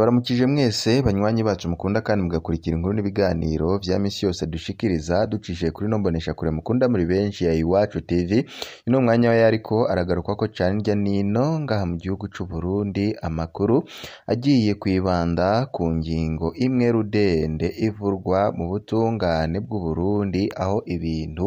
ndabaramukije mwese banywanyi bacu mukunda kandi mugakurikira inkuru n'ibiganiro bya minsi yose dushikiriza ducishije kuri nombonesha kure mukunda muri benshi ya iwacu tv ino mwanya we ariko aragaruka ko cyane irya nino ngaha mu gihugu cy'u Burundi amakuru agiye kwibanda ku ngingo imwe rudende ivurwa mu butungane bw'u Burundi aho ibintu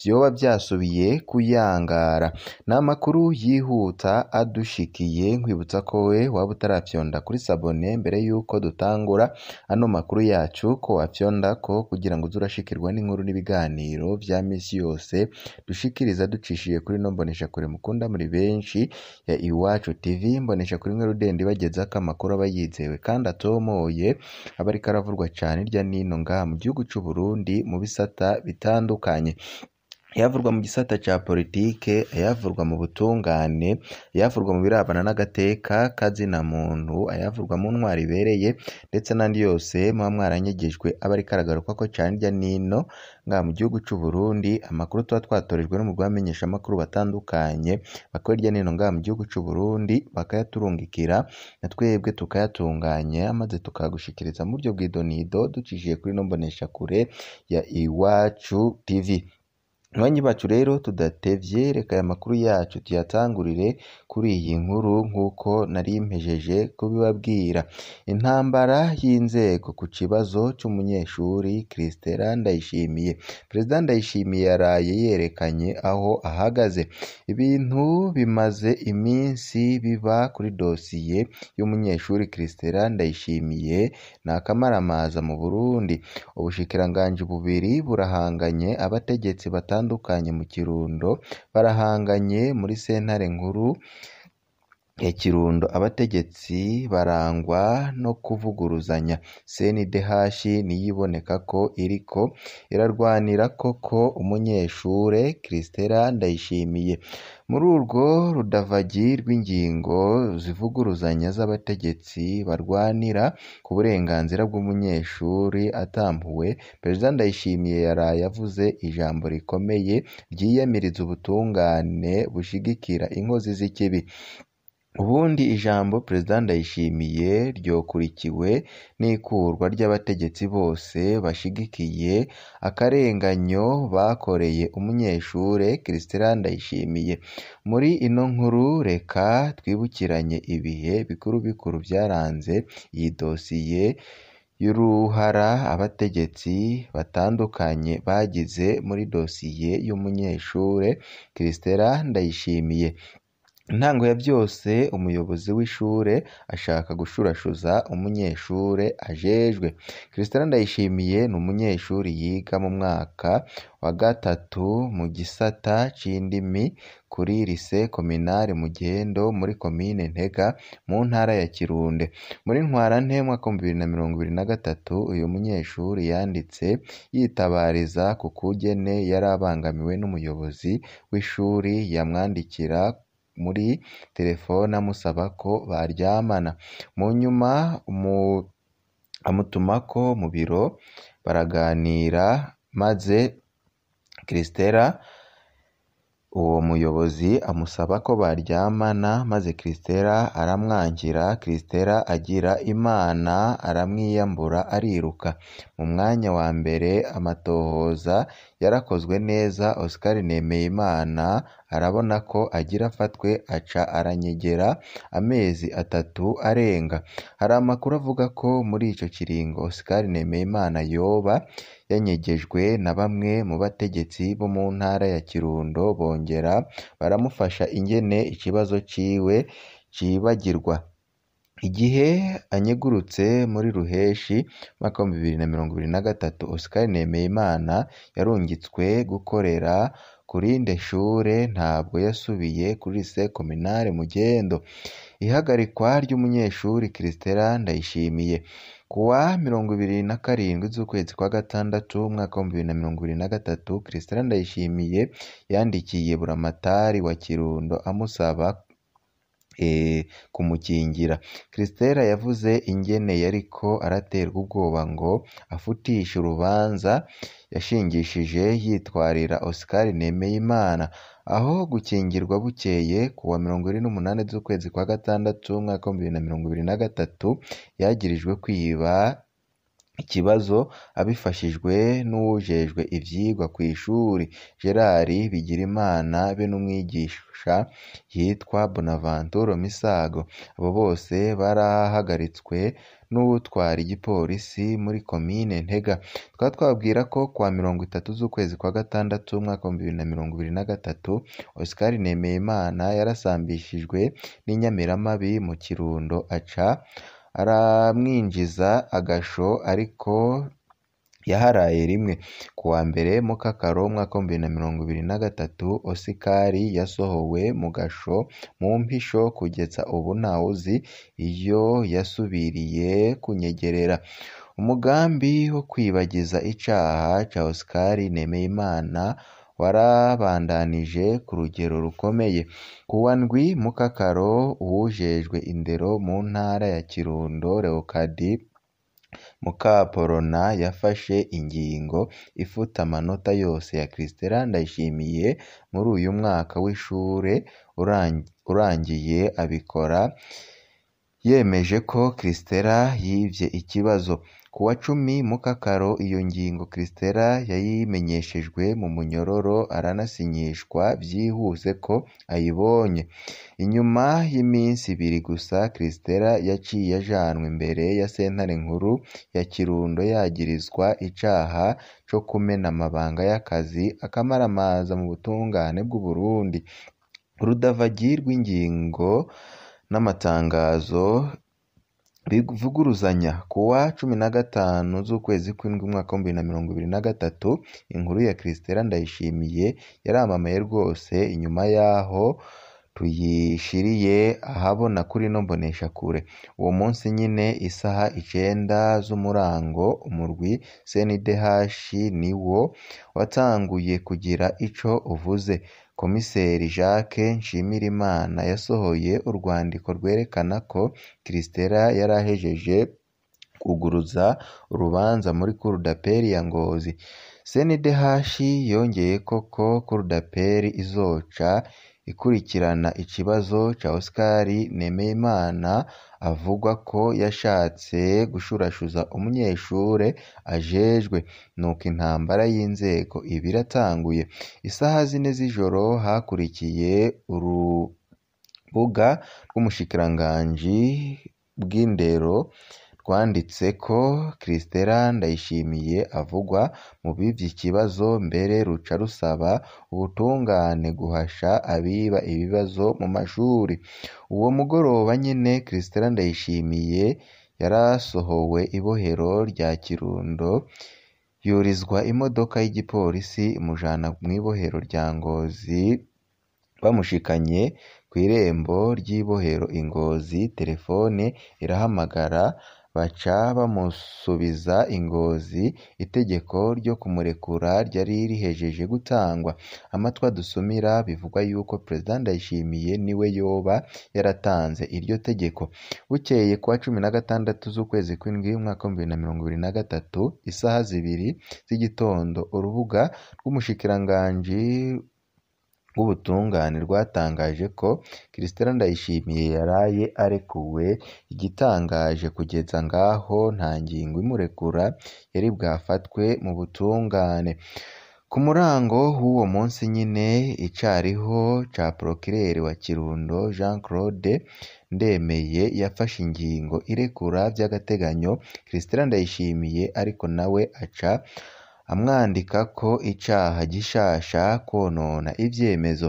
byoba byasubiye kuyangara ni amakuru yihuta adushikiye nkwibutsa ko we waba utarafyonda kuri sabone mbere y'uko dutangura ano makuru yacu ko ko kugira ngo uze urashikirwa n'inkuru n'ibiganiro bya minsi yose dushikiriza ducishije kuri ino kure mukunda muri benshi ya Iwacu TV mbonesha kuri mwe rudende ko amakuru aba yizewe kandi atomoye aba ariko aravurwa cyane hirya no ngaha mu gihugu cy'u Burundi mu bisata bitandukanye ayavurwa mu gisata cya politiki ayavurwa mu butungane ayavurwa mu birabana n'agateka kazina muntu ayavurwa mu ntwari ibereye ndetse n'andi yose muba mwaranyegejwe aba ari karagaruka ko cyane nino nga mu gihugu cy'u Burundi amakuru tuba twatorejwe no mu bamenyesha amakuru batandukanye bakora irya nino nga mu gihugu cy'u Burundi bakayaturungikira na twebwe tukayatunganya maze tukagushikiriza mu buryo bw'idonido ducishije kuri no mboneshakure ya Iwacu TV Mwene bacu rero tudatevye reka aya makuru yacu tuyatangurire kuri iyi nkuru nk'uko nari mpejeje kubibabwira intambara y'inzego ku kibazo cy’umunyeshuri Christella Ndayishimiye Perezida Ndayishimiye yaraye yerekanye aho ahagaze ibintu bimaze iminsi biba kuri dosiye y'umunyeshuri Christella Ndayishimiye na kamaramaza mu Burundi ubushikiranganje bubiri burahanganye abategetsi batanga batandukanye mu Kirundo barahanganye muri sentare nkuru Ikirundo Abategetsi barangwa no kuvuguruzanya CNDH niyo iboneka ko iriko irarwanira koko umunyeshure Christella Ndayishimiye muri urwo rudavagi rw'ingingo zivuguruzanya z'abategetsi barwanira ku burenganzira bw'umunyeshuri atambuwe Perezida Ndayishimiye yaraye avuze ijambo rikomeye ryiyamiriza ubutungane bushyigikira inkozi z'ikibi Ubundi ijambo Perezida Ndayishimiye ryokurikiwe n'ikurwa ry'abategetsi bose bashyigikiye akarenganyo bakoreye umunyeshure Christina Ndayishimiye muri ino nkuru reka twibukiranye ibihe bikuru bikuru byaranze iyi dosiye y'uruhara abategetsi batandukanye bagize muri dosiye y'umunyeshure Christella Ndayishimiye Intango ya byose umuyobozi w'ishure ashaka gushurashuza umunyeshure ajejwe. Christella Ndayishimiye ni umunyeshuri yiga mu mwaka wa gatatu mu gisata c'indimi kuri Lycée Communale Mugendo muri komine Ntega mu ntara ya Kirunde Muri Ntwarante umwaka w'ibihumbi bibiri na mirongo ibiri na gatatu, uyu munyeshuri yanditse yitabariza ku kugene yari abangamiwe n'umuyobozi w’ishuri yamwandikira muri telefone amusaba ko baryamana mu nyuma amutuma ko mu biro baraganira maze Christella uwo muyobozi amusaba ko baryamana maze Christella aramwangira Christella agira imana aramwiyambura ariruka mu mwanya wa mbere amatohoza yarakozwe neza Oscar Nemeyimana arabona ko agira afatwe aca aranyegera amezi atatu arenga hari amakuru avuga ko muri icyo kiringo Oscar Nemeyimana yoba yanyegejwe na bamwe mu bategetsi bo mu ntara ya Kirundo bongera baramufasha ingene ikibazo ciwe cibagirwa Igihe anyegurutse muri Ruheshi umwaka w'ibihumbi bibiri na mirongo ibiri na gatatu, Oscar Nemeyimana yarungitswe gukorera kuri Ndeshure ntabwo yasubiye kuri Lycée Communale Mugendo. Ihagarikwa ry'umunyeshuri Christella Ndayishimiye kuwa mirongo ibiri na karindwi z'ukwezi kwa gatandatu umwaka w'ibihumbi bibiri na mirongo ibiri na gatatu, Christella Ndayishimiye yandikiye Buramatari wa Kirundo amusaba E, kumukingira Christella yavuze ingene ariko araterwa ubwoba ngo afutishe urubanza yashingishije yitwarira Oscar Nemeyimana aho gukingirwa bukeye kuwa wa mirongo ine n'umunani z'ukwezi kwa gatandatu umwaka w'ibihumbi bibiri na mirongo ibiri na gatatu yagirijwe kwiba ikibazo abifashijwe n'uwujejwe ivyigwa kw'ishuri Gerard Bigirimana be n'umwigisha yitwa Bonaventure Misago abo bose barahagaritswe n'uwutwara igipolisi muri komine Ntega tukaba twababwira ko kwa mirongo itatu z'ukwezi kwa gatandatu umwaka w'ibihumbi bibiri na mirongo ibiri na gatatu Oscar Nemeyimana yarasambishijwe n'inyamiramabi mu Kirundo aca aramwinjiza agasho ariko yaharaye rimwe ku wa mbere Mukakaro umwaka w'ibihumbi bibiri na mirongo ibiri na gatatu Oscar yasohowe mu gasho mu mpisho kugeza ubu ntawuzi iyo yasubiriye kunyegerera umugambi wo kwibagiza icaha ca Oscar Nemeyimana warabandanije ku rugero rukomeye kuwa Ndwi Mukakaro uwujejwe indero mu ntara ya Kirundo Leokadi Mukampolona yafashe ingingo ifuta amanota yose ya Chrisstella Ndayishimiye muri uyu mwaka w'ishure urangiye abikora yemeje ko Christella yibye ikibazo ku wa cumi Mukakaro iyo ngingo Christella yayimenyeshejwe mu munyororo aranasinyishwa byihuse ko ayibonye inyuma y'iminsi ibiri gusa Christella yaciye ajanwa imbere ya sentare nkuru ya Kirundo yagirizwa icaha co kumena amabanga y'akazi akamaramaza mu butungane bw'u Burundi urudavagi rw'ingingo n'amatangazo bivuguruzanya wa cumi na gatanu z'ukwezi kw'indwi umwaka w'ibihumbi na mirongo ibiri na gatatu inkuru ya Christella Ndayishimiye yaramamaye rwose inyuma y'aho tuyishiriye ahabona kuri ino mboneshakure. Uwo munsi nyine isaha icenda z'umurango umurwi CNDH ni wo watanguye kugira ico uvuze. Komiseri Jacques Nshimirimana yasohoye urwandiko rwerekana ko Christella yari ahejeje kuguruza urubanza muri Cour d'appel ya Ngozi. CNDH yongeye koko Cour izoca ikurikirana ikibazo cya Oscar Nemeyimana avugwa ko yashatse gushurashuza umunyeshure ajejwe nuko intambara y'inzego iba iratanguye isaha zine z'ijoro hakurikiye urubuga rw'umushikiranganji bw'indero twanditse ko Christella Ndayishimiye avugwa mu bibye ikibazo mbere ruca rusaba ubutungane guhasha abiba ibibazo mu mashuri uwo mugoroba nyine Christella Ndayishimiye yarasohowe ibohero rya Kirundo yurizwa imodoka y'igipolisi imujana mu ibohero rya Ngozi bamushikanye ku irembo ry'ibohero ingozi telefone irahamagara baca bamusubiza ingozi. Itegeko ryo kumurekura ryari rihejeje gutangwa. amatwa dusumira bivugwa yuko Perezida Ndayishimiye niwe yoba yaratanze iryo tegeko. Bukeye kuwa cumi na gatandatu z'ukwezi kw'indwi umwaka w'ibihumbi bibiri na mirongo ibiri na gatatu, isaha zibiri z'igitondo, urubuga rw'umushikiranganji rw'ubutungane rwatangaje ko Christella Ndayishimiye yaraye arekuwe igitangaje kugeza ngaho nta ngingo imurekura yari bwafatwe mu butungane ku murango w'uwo munsi nyine icariho ca Procureur wa Kirundo Jean Claude Ndemeye yafashe ingingo irekura by'agateganyo Christella Ndayishimiye ariko nawe aca amwandika ko icaha gishasha konona ivyemezo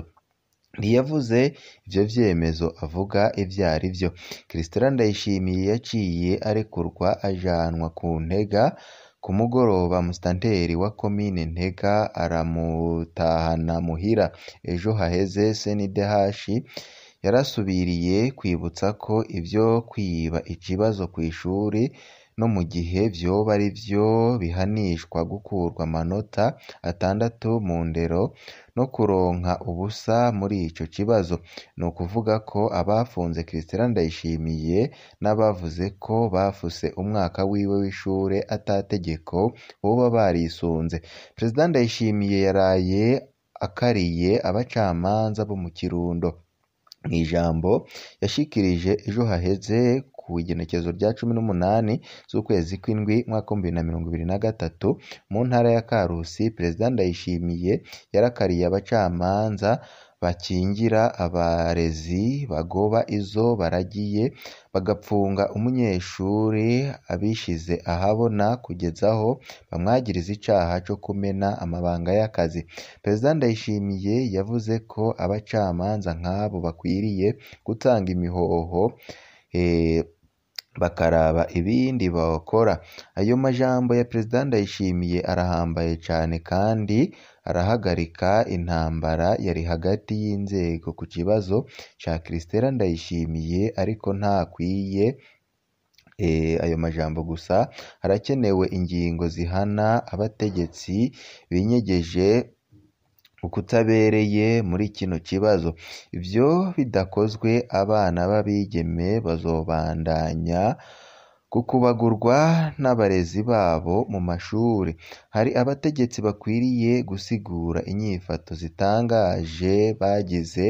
ntiyavuze ivyo vyemezo avuga ivyarivyo Christina Ndayishimiye yaciye arekurwa ajanwa ku Ntega ku mugoroba musitanteri wa komine Ntega aramutahana muhira ejo haheze SNDH yarasubiriye kwibutsa ko ibyo kwiba ikibazo ku ishuri no mu gihe byoba ari byo bihanishwa gukurwa amanota atandatu mu ndero no kuronka ubusa muri icyo kibazo ni ukuvuga ko abafunze Christian Ndayishimiye n'abavuze ko bafuse umwaka wiwe w'ishure ata tegeko boba barisunze Perezida Ndayishimiye yaraye akariye abacamanza bo mu Kirundo mu ijambo yashikirije ejo haheze ku igenekerezo rya cumi n'umunani z'ukwezi kw'indwi umwaka w'ibihumbi bibiri na mirongo ibiri na gatatu mu ntara ya Karusi Perezida Ndayishimiye yarakariye abacamanza bakingira abarezi bagoba izo baragiye bagapfunga umunyeshuri abishize ahabona kugeza aho bamwagiriza icyaha cyo kumena amabanga y'akazi Perezida Ndayishimiye yavuze ko abacamanza nk'abo bakwiriye gutanga imihoho eh bakaraba ibindi bakora ayo majambo ya Perezida Ndayishimiye arahambaye cyane kandi arahagarika intambara yari hagati y'inzego ku kibazo cya Christella Ndayishimiye ariko ntakwiye eh, ayo majambo gusa harakenewe ingingo zihana abategetsi binyegeje ukutabereye muri kino kibazo ibyo bidakozwe abana b'abigeme bazobandanya kukubagurwa n'abarezi babo mu mashuri hari abategetsi bakwiriye gusigura inyifato zitangaje bagize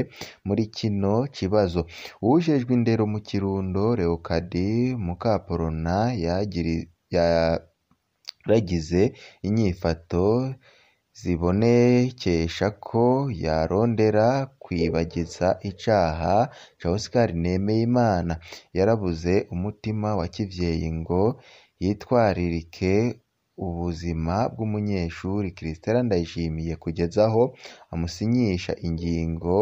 muri kino kibazo uwujejwe indero mu Kirundo Leokadi Mukaporona yaragize inyifato zibonekesha ko yarondera kwibagiza icaha ca Oscar Nemeyimana yarabuze umutima wa kivyeyi ngo yitwaririke ubuzima bw'umunyeshuri Christella Ndayishimiye kugeza aho amusinyisha ingingo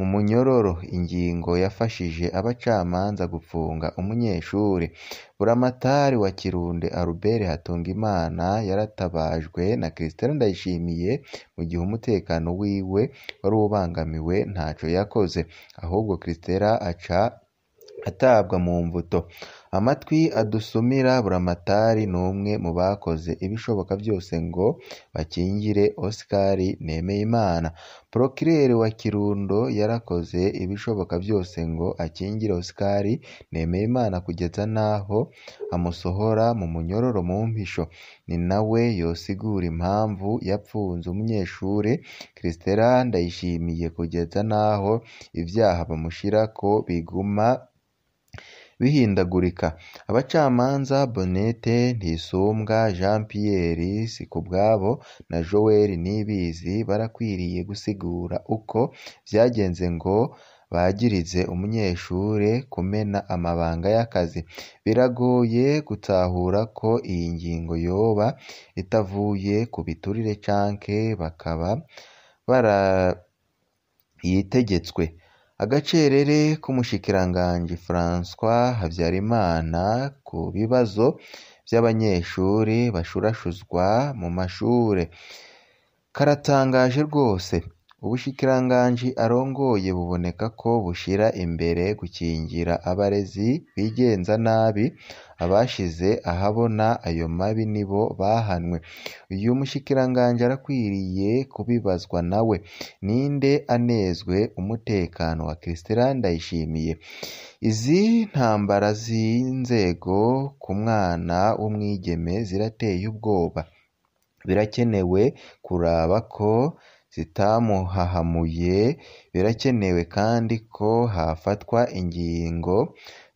Mu munyororo ingingo yafashije abacamanza gupfunga umunyeshuri Buramatari wa Kirundo Albert Hatungimana yaratabajwe na Christine Ndayishimiye mu gihe umutekano wiwe wari ubangamiwe ntacyo yakoze ahubwo Christine aca atabwa mu mvuto Amatwi adusumira Buramatari ni umwe mu bakoze ibishoboka byose ngo bakingire Oscar Nemeyimana. Procureur wa Kirundo yarakoze ibishoboka byose ngo akingire Oscar Nemeyimana kugeza n'aho amusohora mu munyororo mu mpisho. Ni nawe yosigura impamvu yapfunze umunyeshuri Christella Ndayishimiye kugeza n'aho ibyaha bamushyira ko biguma bihindagurika abacamanza Bonete Ntisumbwa Jean Pierre Sikubwabo na Joel nibizi barakwiriye gusigura uko byagenze ngo bagirize umunyeshuri kumena amabanga y'akazi biragoye gutahura ko iyi ngingo yoba itavuye ku biturire canke bakaba barayitegetswe Agacerere k'Umushikiranganji Francois Habyarimana ku bibazo by'abanyeshuri bashurashuzwa mu mashuri karatangaje rwose Ubushikiranganji arongoye buboneka ko bushira imbere gukingira abarezi bigenza nabi abashize ahabona ayo mabi nibo bahanwe uyu mushikiranganji arakwiriye kubibazwa nawe ninde anezwe umutekano wa Christian yishimiye izi ntambara z'inzego ku mwana w'umwigeme zirateye ubwoba birakenewe kuraba ko zitamuhahamuye birakenewe kandi ko hafatwa ingingo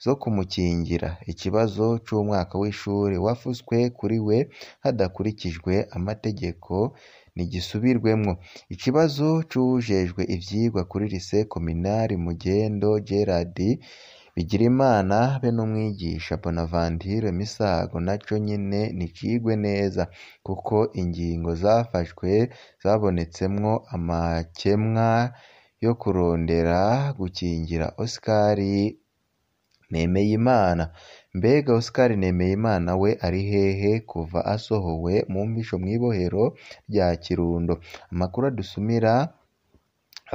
zo kumukingira ikibazo cy'umwaka w'ishuri wafuswe kuri we hadakurikijwe amategeko ntigisubirwemo ikibazo cy'ujejwe ibyigwa kuri rise Communale Mugendo Gerard imana be n'umwigisha Bonaventure Misago nacyo nyine ntikigwe neza kuko ingingo zafashwe zabonetsemwo amakemwa yo kurondera gukingira Oscar Nemeyimana mbega Oscar Nemeyimana we ari hehe kuva asohowe mu mbisho mu mw'ibohero rya Kirundo amakuru adusumira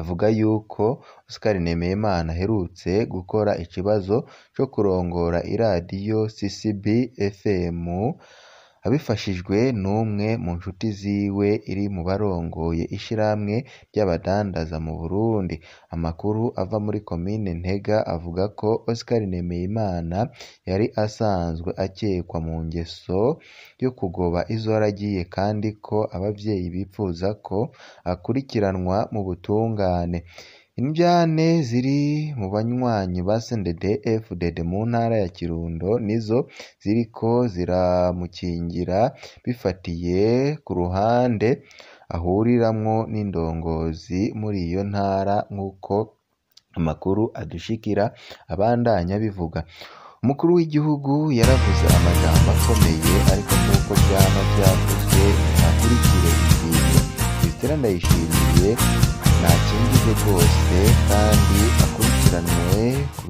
avuga y'uko Oscar Nemeyimana aherutse gukora ikibazo cyo kurongora iradiyo ccb fm abifashijwe n'umwe mu nshuti ziwe iri mu barongoye ishirahamwe ry'abadandaza mu Burundi amakuru ava muri komine Ntega avuga ko Oscar Nemeyimana yari asanzwe akekwa mu ngeso yo kugoba izo yaragiye kandi ko ababyeyi bifuza ko akurikiranwa mu butungane Indyane ziri mu banywanyi ba sendedefudede mu ntara ya Kirundo nizo ziriko ziramukingira bifatiye ku ruhande ahuriramwo n'indongozi muri iyo ntara nk'uko amakuru adushikira abandanya bivuga umukuru w'igihugu yaravuze amajambo akomeye ariko nk'uko vyama vyavuzwe ntakurikiwe ibintu Esther Ndayishimiye ntakindi rwose kandi akurikiranwe ku